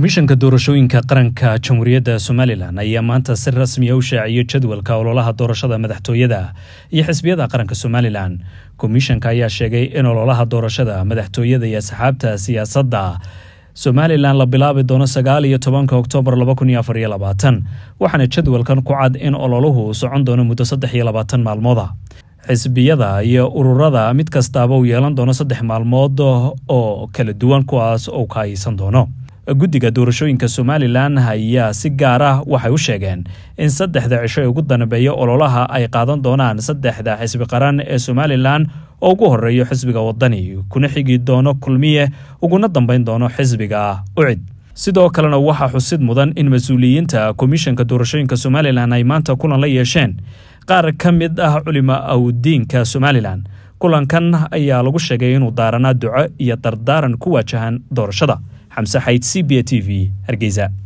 komishanka doorashooyinka qaranka jamhuuriyadda somalilan ayaa maanta si rasmiya ah u shaaciyey jadwalka ololaha doorashada madaxtooyada iyo xisbiyada qaranka somalilan komishanka ayaa sheegay in ololaha doorashada madaxtooyada iyo asxaabta siyaasadda somalilan la bilaabi doono sagaal iyo tobanka oktoobar laba kun iyo afar iyo labaatan waxaana jadwalkan ku cad in ololuhu socon doono muddo saddex iyo labaatan maalmooda xisbiyada iyo ururada mid kastaaba uu yeelan doono saddex maalmood oo kala duwan kuwaas uu kaayeysan doono guddiga doorashooyinka somalilan ayaa si gaar ah waxay u sheegeen in saddexda cisho ee ugu danbeeya ololaha ay qaadan doonaan saddexda xisbi qaran ee somalilan oo ugu horreeyo xisbiga wadani kuna xigi doono kulmiye uguna dambayn doono xisbiga ucid sidoo kalena waxaa xusid mudan in mas-uuliyiinta komishanka doorashooyinka somalilan ay maanta kulan la yeesheen qaar ka mid ah culima awdiinka somalilan kulankan ayaa lagu sheegay inuu daaranaa duco iyo dardaaran ku waajahan doorashada xamse xayd c b a t v hargeysa